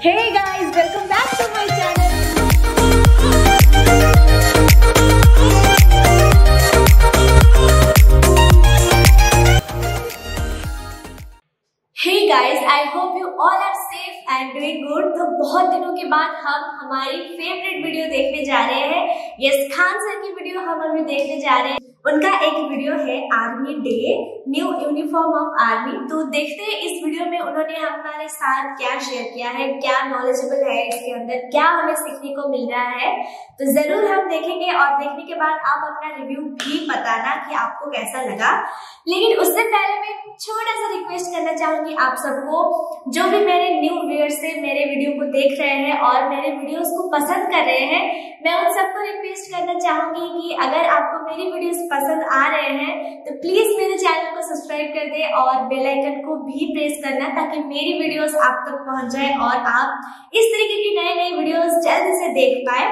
Hey guys, welcome back to my channel. Hey guys, I hope you all are safe and doing good. तो बहुत दिनों के बाद हम हमारी फेवरेट वीडियो देखने जा रहे हैं यस yes, खान सर की वीडियो हम अभी देखने जा रहे हैं उनका एक वीडियो है army day new uniform of army तो देखते हैं इस वीडियो में उन्होंने हमारे साथ क्या शेयर किया है क्या नॉलेजेबल है इसके अंदर क्या हमें सीखने को मिल रहा है तो जरूर हम देखेंगे और देखने के बाद आप अपना रिव्यू भी बताना कि आपको कैसा लगा लेकिन उससे पहले मैं छोटा सा रिक्वेस्ट करना चाहूंगी आप सबको जो भी मेरे न्यू व्यूअर्स से मेरे वीडियो को देख रहे हैं और मेरे वीडियो को पसंद कर रहे हैं मैं उन सबको रिक्वेस्ट करना चाहूंगी कि अगर आपको मेरी वीडियो पसंद आ रहे हैं तो प्लीज़ मेरे चैनल को सब्सक्राइब कर दे और बेल आइकन को भी प्रेस करना ताकि मेरी वीडियोस आप तक पहुंच जाए और आप इस तरीके की नए नए वीडियोस जल्द से देख पाए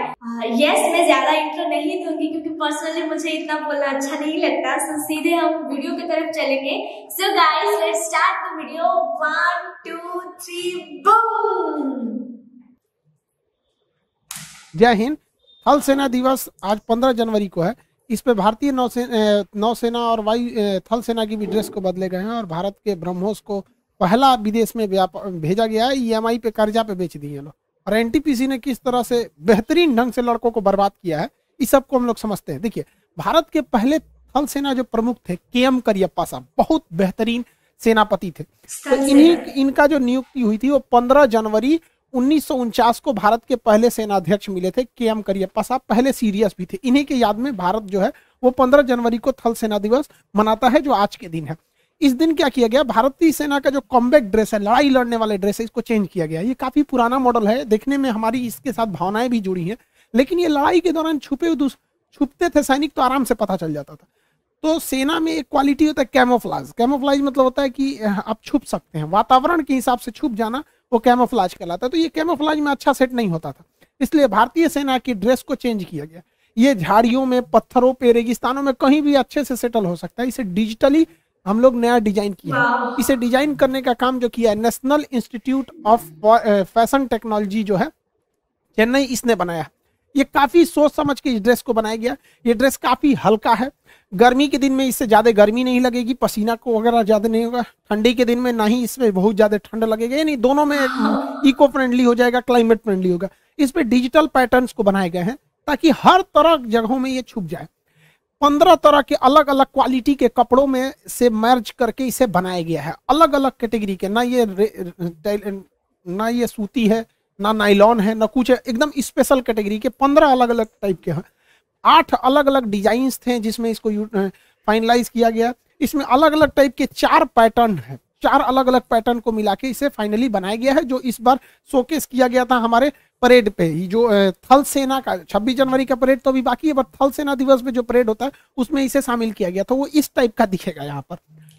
यस मैं ज़्यादा इंट्रो नहीं दूंगी क्योंकि पर्सनली मुझे इतना बोलना अच्छा नहीं लगता सो सीधे हम वीडियो की तरफ चलेंगे so guys let's start video one two three जय हिंद थल सेना दिवस आज 15 जनवरी को है इस पर भारतीय नौसेना नौसेना और वायु थल सेना की भी ड्रेस को बदले गए हैं और भारत के ब्रह्मोस को पहला विदेश में भेजा गया है ई e पे कर्जा पे बेच दिए लोग और एनटीपीसी ने किस तरह से बेहतरीन ढंग से लड़कों को बर्बाद किया है इस सब को हम लोग समझते हैं देखिए भारत के पहले थल सेना जो प्रमुख थे के एम करियप्पा साहब बहुत बेहतरीन सेनापति थे तो इन्हीं इनका जो नियुक्ति हुई थी वो पंद्रह जनवरी उन्नीस को भारत के पहले सेनाध्यक्ष मिले थे के एम करियप्पा साहब पहले सीरियस भी थे इन्हीं के याद में भारत जो है वो 15 जनवरी को थल सेना दिवस मनाता है जो आज के दिन है इस दिन क्या किया गया भारतीय सेना का जो कॉम्बैक्ट ड्रेस है लड़ाई लड़ने वाले ड्रेस है इसको चेंज किया गया ये काफी पुराना मॉडल है देखने में हमारी इसके साथ भावनाएं भी जुड़ी हैं लेकिन ये लड़ाई के दौरान छुपे छुपते थे सैनिक तो आराम से पता चल जाता था तो सेना में एक क्वालिटी होता है कैमोफ्लाज कैमोफ्लाज मतलब होता है कि आप छुप सकते हैं वातावरण के हिसाब से छुप जाना वो कैमोफ्लाज कहलाता तो ये कैमोफ्लाज में अच्छा सेट नहीं होता था इसलिए भारतीय सेना की ड्रेस को चेंज किया गया ये झाड़ियों में पत्थरों पे रेगिस्तानों में कहीं भी अच्छे से सेटल हो सकता है इसे डिजिटली हम लोग नया डिजाइन किया है इसे डिजाइन करने का काम जो किया है national institute of fashion technology जो है चेन्नई इसने बनाया ये काफ़ी सोच समझ के इस ड्रेस को बनाया गया ये ड्रेस काफ़ी हल्का है गर्मी के दिन में इससे ज़्यादा गर्मी नहीं लगेगी पसीना को वगैरह ज़्यादा नहीं होगा ठंडी के दिन में ना ही इसमें बहुत ज़्यादा ठंड लगेगा यानी दोनों में इको फ्रेंडली हो जाएगा क्लाइमेट फ्रेंडली होगा इस पर डिजिटल पैटर्न को बनाए गए हैं ताकि हर तरह जगहों में ये छुप जाए पंद्रह तरह के अलग अलग क्वालिटी के कपड़ों में से मर्ज करके इसे बनाया गया है अलग अलग कैटेगरी के ना ये ना ये सूती है ना नाइलॉन है ना कुछ है एकदम स्पेशल कैटेगरी के पंद्रह अलग अलग टाइप के हैं आठ अलग अलग डिजाइंस थे जिसमें इसको फाइनलाइज किया गया इसमें अलग अलग टाइप के चार पैटर्न है चार अलग अलग पैटर्न को मिला के इसे फाइनली बनाया गया है जो इस बार शोकेस किया गया था हमारे परेड पे ही जो थल सेना का छब्बीस जनवरी का परेड तो अभी बाकी है बट थल सेना दिवस में जो परेड होता है उसमें इसे शामिल किया गया तो वो इस टाइप का दिखेगा यहाँ पर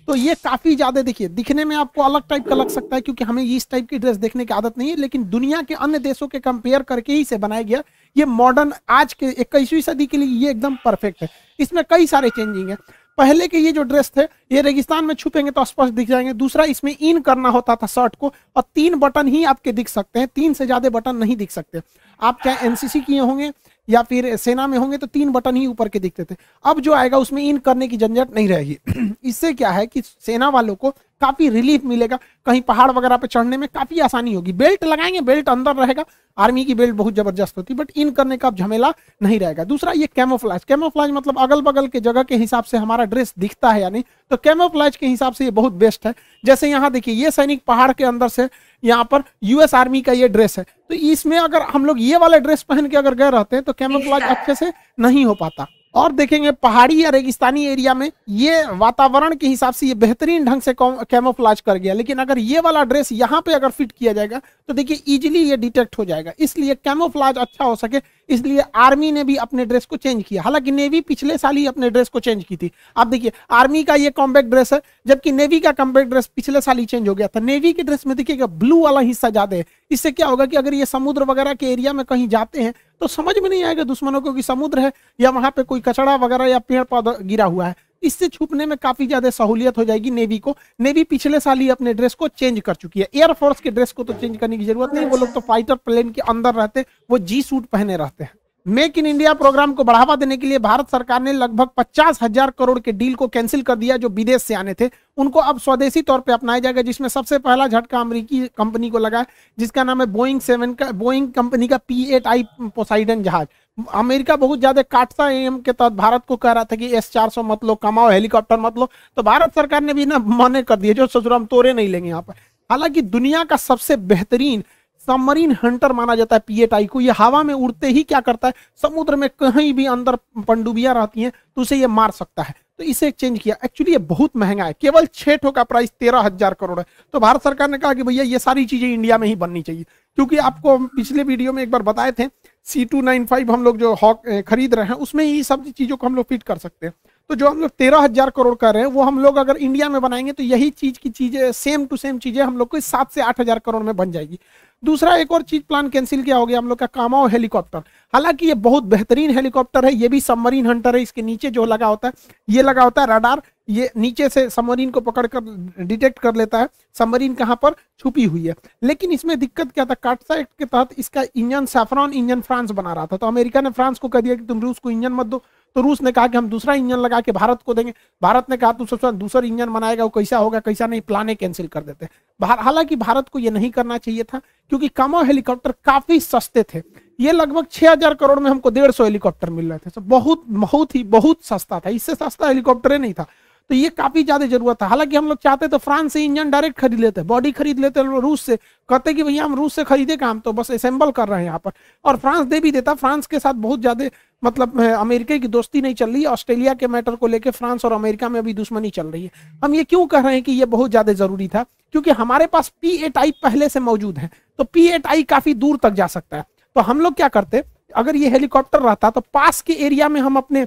तो ये काफी ज्यादा देखिए दिखने में आपको अलग टाइप का लग सकता है क्योंकि हमें इस टाइप की ड्रेस देखने की आदत नहीं है लेकिन दुनिया के अन्य देशों के कंपेयर करके ही इसे बनाया गया ये मॉडर्न आज के इक्कीसवीं सदी के लिए ये एकदम परफेक्ट है इसमें कई सारे चेंजिंग है पहले के ये जो ड्रेस थे ये रेगिस्तान में छुपेंगे तो स्पष्ट दिख जाएंगे दूसरा इसमें इन करना होता था शर्ट को और तीन बटन ही आपके दिख सकते हैं तीन से ज्यादा बटन नहीं दिख सकते आप क्या एनसीसी किए होंगे या फिर सेना में होंगे तो तीन बटन ही ऊपर के दिखते थे अब जो आएगा उसमें इन करने की झंझट नहीं रहेगी इससे क्या है कि सेना वालों को काफी रिलीफ मिलेगा कहीं पहाड़ वगैरह पे चढ़ने में काफी आसानी होगी बेल्ट लगाएंगे बेल्ट अंदर रहेगा आर्मी की बेल्ट बहुत जबरदस्त होती है बट इन करने का अब झमेला नहीं रहेगा दूसरा ये कैमोफ्लाज कैमोफ्लाज मतलब अगल बगल के जगह के हिसाब से हमारा ड्रेस दिखता है या नहीं तो कैमोफ्लाज के हिसाब से ये बहुत बेस्ट है जैसे यहाँ देखिए ये सैनिक पहाड़ के अंदर से यहाँ पर यूएस आर्मी का ये ड्रेस है तो इसमें अगर हम लोग ये वाला ड्रेस पहन के अगर गए रहते हैं तो कैमोफ्लाज अच्छे से नहीं हो पाता और देखेंगे पहाड़ी या रेगिस्तानी एरिया में ये वातावरण के हिसाब से ये बेहतरीन ढंग से कैमोफ्लाज कर गया लेकिन अगर ये वाला ड्रेस यहाँ पे अगर फिट किया जाएगा तो देखिए इजीली ये डिटेक्ट हो जाएगा इसलिए कैमोफ्लाज अच्छा हो सके इसलिए आर्मी ने भी अपने ड्रेस को चेंज किया हालांकि नेवी पिछले साल ही अपने ड्रेस को चेंज की थी आप देखिए आर्मी का ये कॉम्बैक्ट ड्रेस है जबकि नेवी का कॉम्बैक्ट ड्रेस पिछले साल ही चेंज हो गया था नेवी के ड्रेस में देखिएगा ब्लू वाला हिस्सा ज्यादा है इससे क्या होगा कि अगर ये समुद्र वगैरह के एरिया में कहीं जाते हैं तो समझ में नहीं आएगा दुश्मनों को कि समुद्र है या वहां पे कोई कचड़ा वगैरह या पेड़ पौधा गिरा हुआ है इससे छुपने में काफी ज्यादा सहूलियत हो जाएगी नेवी को नेवी पिछले साल ही अपने ड्रेस को चेंज कर चुकी है एयरफोर्स के ड्रेस को तो चेंज करने की जरूरत नहीं वो लोग तो फाइटर अच्छा। प्लेन के अंदर रहते वो जी सूट पहने रहते हैं मेक इन इंडिया प्रोग्राम को बढ़ावा देने के लिए भारत सरकार ने लगभग पचास हजार करोड़ के डील को कैंसिल कर दिया जो विदेश से आने थे उनको अब स्वदेशी तौर पे अपनाया जाएगा जिसमें सबसे पहला झटका अमेरिकी कंपनी को लगा है जिसका नाम है बोइंग सेवन का बोइंग कंपनी का पी एट आई पोसाइडन जहाज अमेरिका बहुत ज्यादा काटता है एम के तहत भारत को कह रहा था कि एस चार सौ मत लो कमाओ हेलीकॉप्टर मत लो तो भारत सरकार ने भी ना मने कर दिए जो हम तोरे नहीं लेंगे यहाँ पर हालांकि दुनिया का सबसे बेहतरीन सबमरीन हंटर माना जाता है पीएटआई को ये हवा में उड़ते ही क्या करता है समुद्र में कहीं भी अंदर पंडुबियां रहती हैं तो उसे ये मार सकता है तो इसे चेंज किया एक्चुअली ये बहुत महंगा है केवल छह ठो का प्राइस तेरह हजार करोड़ है तो भारत सरकार ने कहा कि भैया ये सारी चीजें इंडिया में ही बननी चाहिए क्योंकि आपको पिछले वीडियो में एक बार बताए थे सी टू नाइन फाइव हम लोग जो हॉक खरीद रहे हैं उसमें ही सब चीज़ों को हम लोग फिट कर सकते हैं तो जो हम लोग तेरह हज़ार करोड़ कर रहे हैं वो हम लोग अगर इंडिया में बनाएंगे तो यही चीज़ की चीज़ें सेम टू सेम चीज़ें हम लोग को सात से आठ हज़ार करोड़ में बन जाएगी दूसरा एक और चीज़ प्लान कैंसिल किया हो गया हम लोग का कामाओ हेलीकॉप्टर हालांकि ये बहुत बेहतरीन हेलीकॉप्टर है ये भी सबमरीन हंटर है इसके नीचे जो लगा होता है ये लगा होता है राडार ये नीचे से सबमरीन को पकड़कर डिटेक्ट कर लेता है सबमरीन कहाँ पर छुपी हुई है लेकिन इसमें दिक्कत क्या था काटसा एक्ट के तहत इसका इंजन सैफरॉन इंजन फ्रांस बना रहा था तो अमेरिका ने फ्रांस को कह दिया कि तुम रूस को इंजन मत दो तो रूस ने कहा कि हम दूसरा इंजन लगा के भारत को देंगे भारत ने कहा तू सबसे दूसरा इंजन बनाएगा वो कैसा होगा कैसा नहीं प्लाने कैंसिल कर देते हैं हालांकि भारत को ये नहीं करना चाहिए था क्योंकि कमो हेलीकॉप्टर काफी सस्ते थे ये लगभग हजार करोड़ में हमको डेढ़ सौ हेलीकॉप्टर मिल रहे थे तो बहुत बहुत ही बहुत सस्ता था इससे सस्ता हेलीकॉप्टर नहीं था तो ये काफी ज्यादा जरूरत है हालांकि हम लोग चाहते तो फ्रांस से इंजन डायरेक्ट खरीद लेते हैं बॉडी खरीद लेते हैं रूस से कहते कि भैया हम रूस से खरीदे काम तो बस असेंबल कर रहे हैं यहाँ पर और फ्रांस दे भी देता फ्रांस के साथ बहुत ज्यादा मतलब अमेरिका की दोस्ती नहीं चल रही ऑस्ट्रेलिया के मैटर को लेकर फ्रांस और अमेरिका में अभी दुश्मनी चल रही है हम ये क्यों कह रहे हैं कि ये बहुत ज्यादा जरूरी था क्योंकि हमारे पास पी एट आई पहले से मौजूद है तो पी एट आई काफी दूर तक जा सकता है तो हम लोग क्या करते अगर ये हेलीकॉप्टर रहता तो पास के एरिया में हम अपने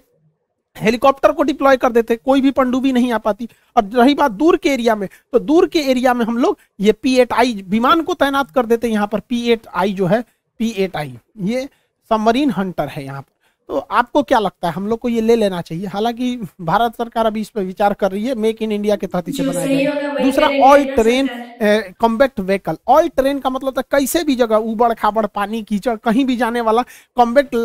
हेलीकॉप्टर को डिप्लॉय कर देते कोई भी पंडुबी नहीं आ पाती और रही बात दूर के एरिया में तो दूर के एरिया में हम लोग ये पी एट आई विमान को तैनात कर देते यहाँ पर पी एट आई जो है पी एट आई ये सबमरीन हंटर है यहाँ पर तो आपको क्या लगता है हम लोग को ये ले लेना चाहिए हालांकि भारत सरकार अभी इस पर विचार कर रही है मेक इन इंडिया के तहत इसे बनाया गया दूसरा all terrain combat vehicle all terrain का मतलब था तो कैसे भी जगह उबड़ खाबड़ पानी कीचड़ कहीं भी जाने वाला कॉम्बैक्ट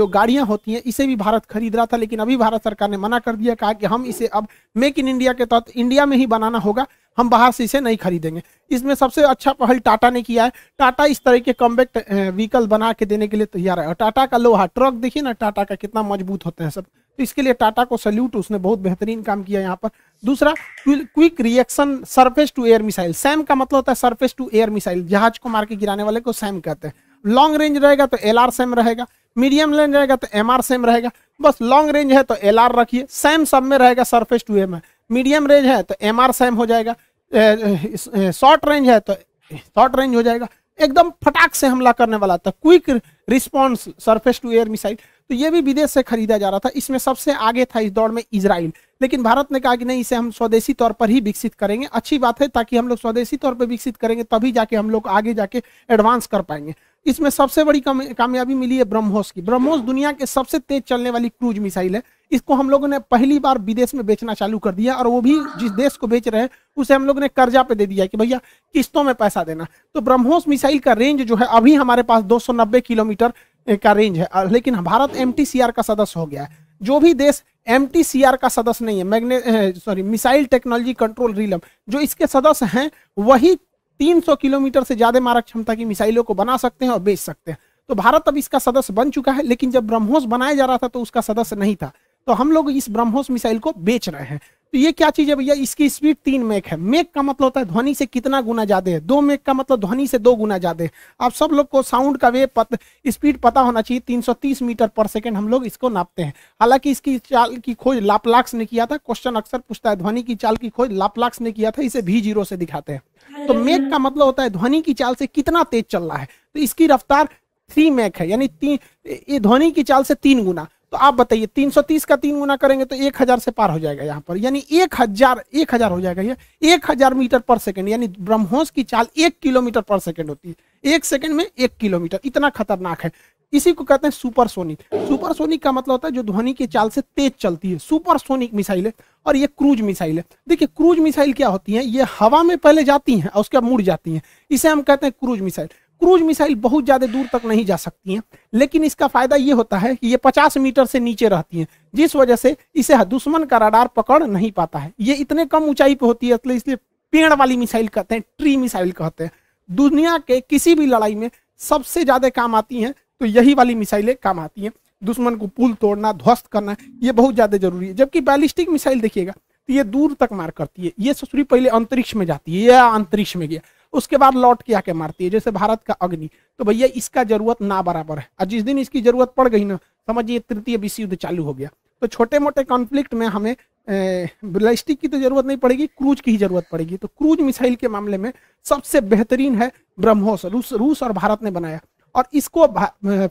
जो गाड़ियां होती हैं इसे भी भारत खरीद रहा था लेकिन अभी भारत सरकार ने मना कर दिया कहा कि हम इसे अब मेक इन इंडिया के तहत इंडिया में ही बनाना होगा हम बाहर से इसे नहीं खरीदेंगे इसमें सबसे अच्छा पहल टाटा ने किया है टाटा इस तरह के कम व्हीकल बना के देने के लिए तैयार है और टाटा का लोहा ट्रक देखिए ना टाटा का कितना मजबूत होते हैं सब तो इसके लिए टाटा को सल्यूट उसने बहुत बेहतरीन काम किया यहाँ पर दूसरा quick reaction surface to air missile SAM का मतलब होता है सर्फेस टू एयर मिसाइल जहाज को मार के गिराने वाले को सैम कहते हैं लॉन्ग रेंज रहेगा तो एल आर सेम रहेगा मीडियम रेंज रहेगा तो एम आर सेम रहेगा बस लॉन्ग रेंज है तो एल आर रखिए सैम सब में रहेगा सर्फेस टू एम है मीडियम रेंज है तो एम आर सैम हो जाएगा शॉर्ट रेंज है तो शॉर्ट रेंज हो जाएगा एकदम फटाक से हमला करने वाला था quick response surface to air missile तो ये भी विदेश से खरीदा जा रहा था इसमें सबसे आगे था इस दौड़ में इसराइल लेकिन भारत ने कहा कि नहीं इसे हम स्वदेशी तौर पर ही विकसित करेंगे अच्छी बात है ताकि हम लोग स्वदेशी तौर पर विकसित करेंगे तभी जाके हम लोग आगे जाके एडवांस कर पाएंगे इसमें सबसे बड़ी कामयाबी मिली है ब्रह्मोस की ब्रह्मोस दुनिया के सबसे तेज चलने वाली क्रूज मिसाइल है इसको हम लोगों ने पहली बार विदेश में बेचना चालू कर दिया और वो भी जिस देश को बेच रहे हैं उसे हम लोगों ने कर्जा पे दे दिया कि भैया किस्तों में पैसा देना तो ब्रह्मोस मिसाइल का रेंज जो है अभी हमारे पास दो किलोमीटर का रेंज है लेकिन भारत एम का सदस्य हो गया है जो भी देश एम का सदस्य नहीं है मैग्ने सॉरी मिसाइल टेक्नोलॉजी कंट्रोल रिलम जो इसके सदस्य हैं वही 300 किलोमीटर से ज्यादा मारक क्षमता की मिसाइलों को बना सकते हैं और बेच सकते हैं तो भारत अब इसका सदस्य बन चुका है लेकिन जब ब्रह्मोस बनाया जा रहा था तो उसका सदस्य नहीं था तो हम लोग इस ब्रह्मोस मिसाइल को बेच रहे हैं तो ये क्या चीज है भैया इसकी स्पीड तीन मेक है मेक का मतलब होता है ध्वनि से कितना गुना ज्यादा है दो मेक का मतलब ध्वनि से दो गुना ज्यादा है आप सब लोग को साउंड का वे पत, स्पीड पता होना चाहिए 330 मीटर पर सेकंड हम लोग इसको नापते हैं हालांकि इसकी चाल की खोज लापलाक्स ने किया था क्वेश्चन अक्सर पूछता है ध्वनि की चाल की खोज लापलाक्स ने किया था इसे भी जीरो से दिखाते हैं तो मेक का मतलब होता है ध्वनि की चाल से कितना तेज चल रहा है तो इसकी रफ्तार थ्री मैक है यानी तीन ध्वनि की चाल से तीन गुना तो आप बताइए 330 का तीन गुना करेंगे तो 1000 से पार हो जाएगा यहाँ पर यानी 1000 1000 हो जाएगा ये 1000 मीटर पर सेकंड यानी ब्रह्मोस की चाल एक किलोमीटर पर सेकंड होती है एक सेकंड में एक किलोमीटर इतना खतरनाक है इसी को कहते हैं सुपरसोनिक सुपरसोनिक का मतलब होता है जो ध्वनि की चाल से तेज चलती है सुपरसोनिक मिसाइल है और ये क्रूज मिसाइल है देखिए क्रूज मिसाइल क्या होती है ये हवा में पहले जाती हैं और उसके बाद मुड़ जाती हैं इसे हम कहते हैं क्रूज मिसाइल क्रूज मिसाइल बहुत ज़्यादा दूर तक नहीं जा सकती हैं लेकिन इसका फायदा ये होता है कि ये 50 मीटर से नीचे रहती हैं जिस वजह से इसे दुश्मन का रडार पकड़ नहीं पाता है ये इतने कम ऊंचाई पर होती है तो इसलिए पेड़ वाली मिसाइल कहते हैं ट्री मिसाइल कहते हैं दुनिया के किसी भी लड़ाई में सबसे ज़्यादा काम आती हैं तो यही वाली मिसाइलें काम आती हैं दुश्मन को पुल तोड़ना ध्वस्त करना ये बहुत ज़्यादा जरूरी है जबकि बैलिस्टिक मिसाइल देखिएगा तो ये दूर तक मार करती है ये ससुरी पहले अंतरिक्ष में जाती है या अंतरिक्ष में गया उसके बाद लौट के आके मारती है जैसे भारत का अग्नि तो भैया इसका जरूरत ना बराबर है और जिस दिन इसकी जरूरत पड़ गई ना समझिए तृतीय विश्व युद्ध चालू हो गया तो छोटे मोटे कॉन्फ्लिक्ट में हमें ब्लास्टिक की तो जरूरत नहीं पड़ेगी क्रूज की ही जरूरत पड़ेगी तो क्रूज मिसाइल के मामले में सबसे बेहतरीन है ब्रह्मोस रूस रूस और भारत ने बनाया और इसको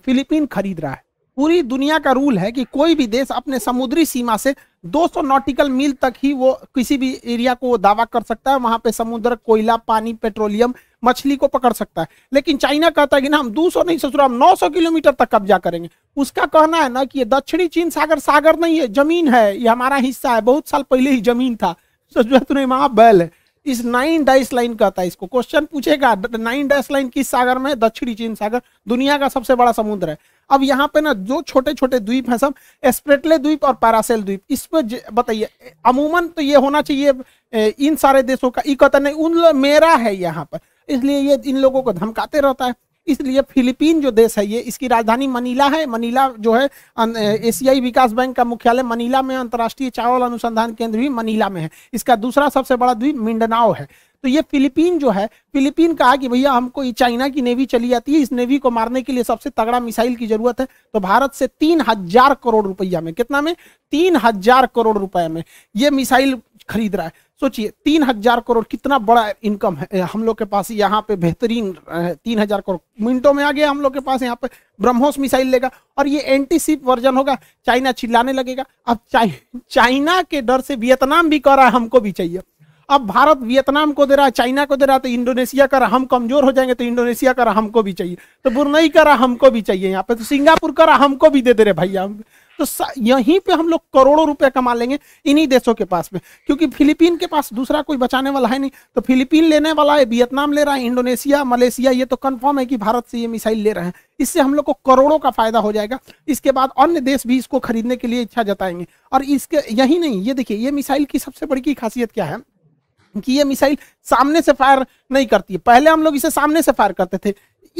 फिलीपीन खरीद रहा है पूरी दुनिया का रूल है कि कोई भी देश अपने समुद्री सीमा से 200 नॉटिकल मील तक ही वो किसी भी एरिया को वो दावा कर सकता है वहां पे समुद्र कोयला पानी पेट्रोलियम मछली को पकड़ सकता है लेकिन चाइना कहता है कि ना हम 200 नहीं ससुर हम 900 किलोमीटर तक कब्जा करेंगे उसका कहना है ना कि ये दक्षिणी चीन सागर सागर नहीं है जमीन है ये हमारा हिस्सा है बहुत साल पहले ही जमीन था सोच तुम्हें वहां बैल है इस नाइन डैश लाइन कहता है इसको क्वेश्चन पूछेगा नाइन डैश लाइन किस सागर में दक्षिणी चीन सागर दुनिया का सबसे बड़ा समुद्र है अब यहाँ पे ना जो छोटे छोटे द्वीप हैं सब स्प्रेटले द्वीप और पैरासेल द्वीप इस पर बताइए अमूमन तो ये होना चाहिए इन सारे देशों का कहता नहीं उन मेरा है यहाँ पर इसलिए ये इन लोगों को धमकाते रहता है इसलिए फिलीपीन जो देश है ये इसकी राजधानी मनीला है मनीला जो है एशियाई विकास बैंक का मुख्यालय मनीला में अंतर्राष्ट्रीय चावल अनुसंधान केंद्र भी मनीला में है इसका दूसरा सबसे बड़ा द्वीप मिंडनाओ है तो ये फिलीपीन जो है फिलीपीन कहा कि भैया हमको ये चाइना की नेवी चली जाती है इस नेवी को मारने के लिए सबसे तगड़ा मिसाइल की जरूरत है तो भारत से तीन हजार करोड़ रुपया में कितना में तीन हजार करोड़ रुपए में ये मिसाइल खरीद रहा है सोचिए तीन हजार करोड़ कितना बड़ा इनकम है हम लोग के पास यहाँ पे बेहतरीन तीन हजार करोड़ मिनटों में आ गया हम लोग के पास यहाँ पे ब्रह्मोस मिसाइल लेगा और ये सीप वर्जन होगा चाइना चिल्लाने लगेगा अब चाइ, चाइना के डर से वियतनाम भी कर रहा है हमको भी चाहिए अब भारत वियतनाम को दे रहा है चाइना को दे रहा है तो इंडोनेशिया कर रहा हम कमजोर हो जाएंगे तो इंडोनेशिया कर हमको भी चाहिए तो बुरनई कर रहा हमको भी चाहिए यहाँ पे तो सिंगापुर करा हमको भी दे दे रहे भैया तो यहीं पे हम लोग करोड़ों रुपए कमा लेंगे इन्हीं देशों के पास में क्योंकि फिलीपीन के पास दूसरा कोई बचाने वाला है नहीं तो फिलीपीन लेने वाला है वियतनाम ले रहा है इंडोनेशिया मलेशिया ये तो कन्फर्म है कि भारत से ये मिसाइल ले रहे हैं इससे हम लोग को करोड़ों का फायदा हो जाएगा इसके बाद अन्य देश भी इसको खरीदने के लिए इच्छा जताएंगे और इसके यही नहीं ये देखिए ये मिसाइल की सबसे बड़ी की खासियत क्या है कि ये मिसाइल सामने से फायर नहीं करती है पहले हम लोग इसे सामने से फायर करते थे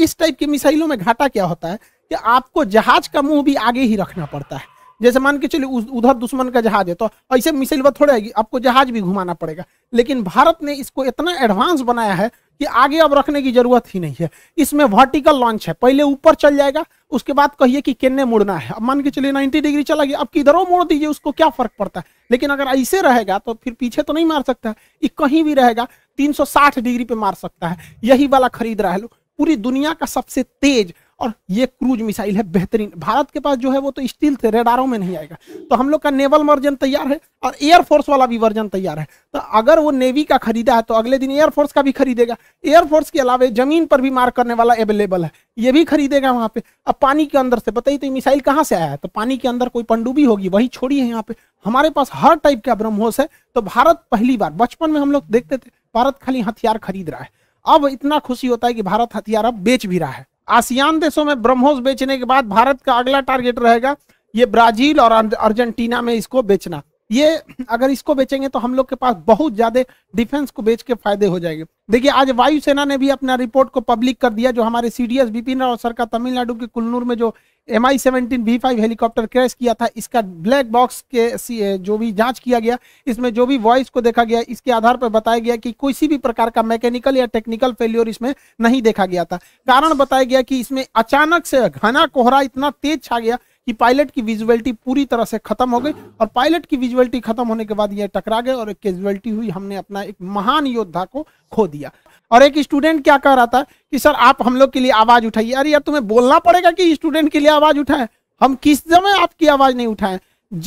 इस टाइप की मिसाइलों में घाटा क्या होता है कि आपको जहाज का मुंह भी आगे ही रखना पड़ता है जैसे मान के चलिए उधर दुश्मन का जहाज है तो ऐसे मिसाइल पर थोड़ी आएगी आपको जहाज भी घुमाना पड़ेगा लेकिन भारत ने इसको इतना एडवांस बनाया है कि आगे अब रखने की जरूरत ही नहीं है इसमें वर्टिकल लॉन्च है पहले ऊपर चल जाएगा उसके बाद कहिए कि किन्ने मुड़ना है अब मान के चलिए 90 डिग्री चला गया अब किधरों मोड़ दीजिए उसको क्या फर्क पड़ता है लेकिन अगर ऐसे रहेगा तो फिर पीछे तो नहीं मार सकता ये कहीं भी रहेगा 360 डिग्री पे मार सकता है यही वाला खरीद रहा है लोग पूरी दुनिया का सबसे तेज और ये क्रूज मिसाइल है बेहतरीन भारत के पास जो है वो तो स्टील से रेडारों में नहीं आएगा तो हम लोग का नेवल वर्जन तैयार है और एयरफोर्स वाला भी वर्जन तैयार है तो अगर वो नेवी का खरीदा है तो अगले दिन एयरफोर्स का भी खरीदेगा एयरफोर्स के अलावा जमीन पर भी मार करने वाला अवेलेबल है ये भी खरीदेगा वहाँ पे अब पानी के अंदर से बताइए तो मिसाइल कहाँ से आया है तो पानी के अंदर कोई पंडुबी होगी वही छोड़ी है यहाँ पे हमारे पास हर टाइप का ब्रह्मोस है तो भारत पहली बार बचपन में हम लोग देखते थे भारत खाली हथियार खरीद रहा है अब इतना खुशी होता है कि भारत हथियार अब बेच भी रहा है आसियान देशों में ब्रह्मोस बेचने के बाद भारत का अगला टारगेट रहेगा ये ब्राजील और अर्जेंटीना में इसको बेचना ये अगर इसको बेचेंगे तो हम लोग के पास बहुत ज्यादा डिफेंस को बेच के फायदे हो जाएंगे देखिए आज वायुसेना ने भी अपना रिपोर्ट को पब्लिक कर दिया जो हमारे सीडीएस बिपिन राव सर का तमिलनाडु के कुलनूर में जो M I seventeen V five helicopter crash किया था इसका ब्लैक बॉक्स के जो भी जांच किया गया इसमें जो भी वॉइस को देखा गया इसके आधार पर बताया गया कि किसी भी प्रकार का मैकेनिकल या टेक्निकल फेल्योर इसमें नहीं देखा गया था कारण बताया गया कि इसमें अचानक से घना कोहरा इतना तेज छा गया कि पायलट की विजुअलिटी पूरी तरह से खत्म हो गई और पायलट की विजुअलिटी खत्म होने के बाद यह टकरा गए और एक कैजुअलिटी हुई हमने अपना एक महान योद्धा को खो दिया और एक स्टूडेंट क्या कह रहा था कि सर आप हम लोग के लिए आवाज उठाइए अरे यार तुम्हें बोलना पड़ेगा कि स्टूडेंट के लिए आवाज उठाए हम किस समय आपकी आवाज नहीं उठाएं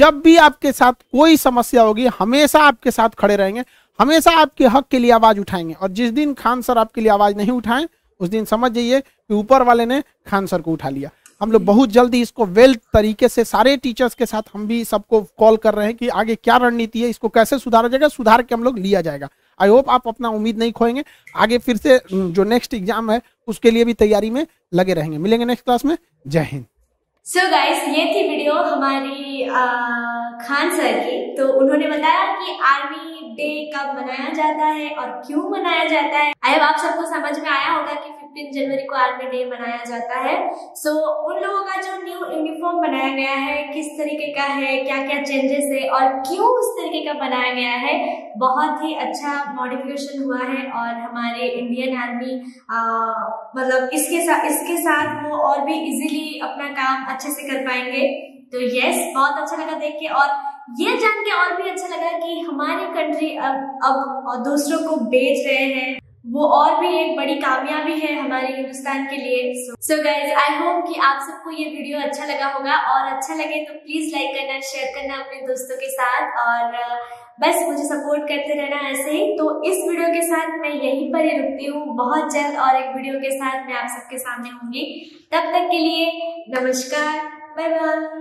जब भी आपके साथ कोई समस्या होगी हमेशा आपके साथ खड़े रहेंगे हमेशा आपके हक के लिए आवाज उठाएंगे और जिस दिन खान सर आपके लिए आवाज नहीं उठाएं उस दिन समझ जाइए कि ऊपर वाले ने खान सर को उठा लिया हम लोग बहुत जल्दी इसको वेल तरीके से सारे टीचर्स के साथ हम भी सबको कॉल कर रहे हैं कि आगे क्या रणनीति है इसको कैसे सुधारा जाएगा सुधार के हम लोग लिया जाएगा आई होप आप अपना उम्मीद नहीं खोएंगे आगे फिर से जो नेक्स्ट एग्जाम है उसके लिए भी तैयारी में लगे रहेंगे मिलेंगे नेक्स्ट क्लास में जय हिंद सो so गाइस ये थी वीडियो हमारी आ, खान सर की तो उन्होंने बताया कि आर्मी डे कब मनाया जाता है और क्यों मनाया जाता है आई आप सबको समझ में आया होगा कि 15 जनवरी को आर्मी डे मनाया जाता है सो so, उन लोगों का जो न्यू यूनिफॉर्म बनाया गया है किस तरीके का है क्या क्या चेंजेस है और क्यों उस तरीके का बनाया गया है बहुत ही अच्छा मॉडिफिकेशन हुआ है और हमारे इंडियन आर्मी मतलब इसके साथ इसके साथ वो और भी इजिली अपना काम अच्छे से कर पाएंगे तो यस बहुत अच्छा लगा देख के और ये जान के और भी अच्छा लगा कि हमारी कंट्री अब अब दूसरों को बेच रहे हैं वो और भी एक बड़ी कामयाबी है हमारे हिंदुस्तान के लिए सो गाइज आई होप कि आप सबको ये वीडियो अच्छा लगा होगा और अच्छा लगे तो प्लीज लाइक करना शेयर करना अपने दोस्तों के साथ और uh, बस मुझे सपोर्ट करते रहना ऐसे ही तो इस वीडियो के साथ मैं यहीं पर ही रुकती हूँ बहुत जल्द और एक वीडियो के साथ मैं आप सबके सामने होंगी तब तक के लिए नमस्कार बाय बाय